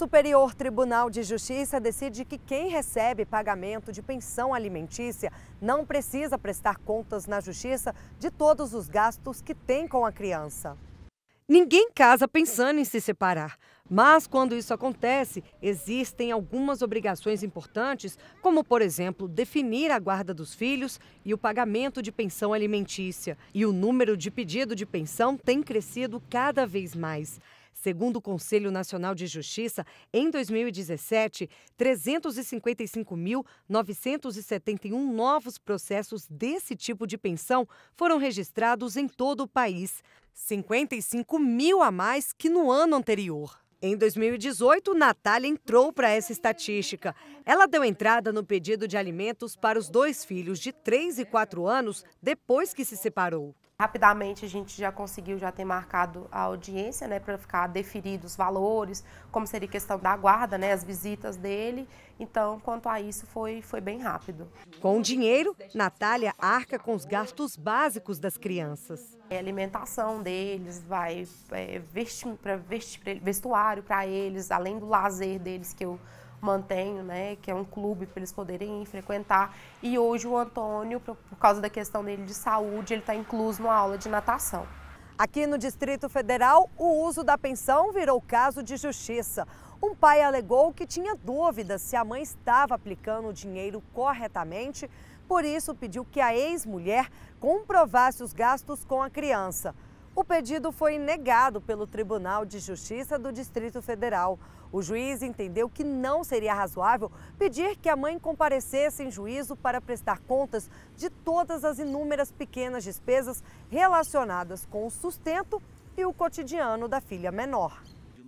Superior Tribunal de Justiça decide que quem recebe pagamento de pensão alimentícia não precisa prestar contas na Justiça de todos os gastos que tem com a criança. Ninguém casa pensando em se separar. Mas quando isso acontece, existem algumas obrigações importantes, como, por exemplo, definir a guarda dos filhos e o pagamento de pensão alimentícia. E o número de pedido de pensão tem crescido cada vez mais. Segundo o Conselho Nacional de Justiça, em 2017, 355.971 novos processos desse tipo de pensão foram registrados em todo o país, 55 mil a mais que no ano anterior. Em 2018, Natália entrou para essa estatística. Ela deu entrada no pedido de alimentos para os dois filhos de 3 e 4 anos depois que se separou. Rapidamente a gente já conseguiu já ter marcado a audiência, né, para ficar definidos os valores, como seria questão da guarda, né, as visitas dele. Então, quanto a isso, foi, foi bem rápido. Com o dinheiro, Natália arca com os gastos básicos das crianças. É alimentação deles, vai é, vestir, pra vestir, vestuário para eles, além do lazer deles que eu mantenho, né, que é um clube para eles poderem frequentar. E hoje o Antônio, por, por causa da questão dele de saúde, ele está incluso numa aula de natação. Aqui no Distrito Federal, o uso da pensão virou caso de justiça. Um pai alegou que tinha dúvidas se a mãe estava aplicando o dinheiro corretamente, por isso pediu que a ex-mulher comprovasse os gastos com a criança. O pedido foi negado pelo Tribunal de Justiça do Distrito Federal. O juiz entendeu que não seria razoável pedir que a mãe comparecesse em juízo para prestar contas de todas as inúmeras pequenas despesas relacionadas com o sustento e o cotidiano da filha menor.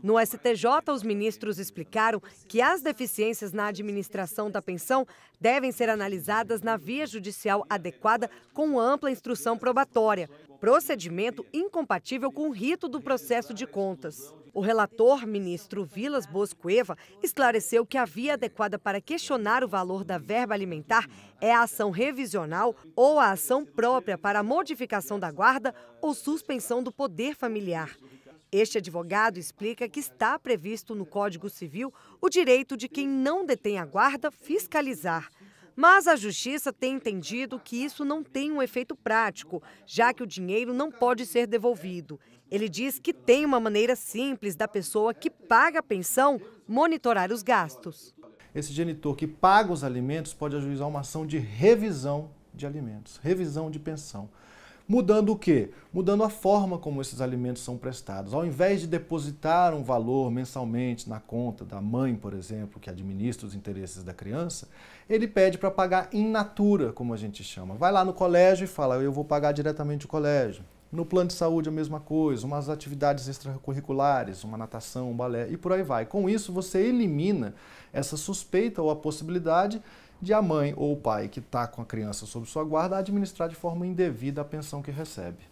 No STJ, os ministros explicaram que as deficiências na administração da pensão devem ser analisadas na via judicial adequada com ampla instrução probatória, procedimento incompatível com o rito do processo de contas. O relator, ministro Vilas Boscoeva, esclareceu que a via adequada para questionar o valor da verba alimentar é a ação revisional ou a ação própria para a modificação da guarda ou suspensão do poder familiar. Este advogado explica que está previsto no Código Civil o direito de quem não detém a guarda fiscalizar. Mas a justiça tem entendido que isso não tem um efeito prático, já que o dinheiro não pode ser devolvido. Ele diz que tem uma maneira simples da pessoa que paga a pensão monitorar os gastos. Esse genitor que paga os alimentos pode ajuizar uma ação de revisão de alimentos, revisão de pensão. Mudando o quê? Mudando a forma como esses alimentos são prestados. Ao invés de depositar um valor mensalmente na conta da mãe, por exemplo, que administra os interesses da criança, ele pede para pagar in natura, como a gente chama. Vai lá no colégio e fala: eu vou pagar diretamente o colégio. No plano de saúde, a mesma coisa, umas atividades extracurriculares, uma natação, um balé e por aí vai. Com isso, você elimina essa suspeita ou a possibilidade de a mãe ou o pai que está com a criança sob sua guarda administrar de forma indevida a pensão que recebe.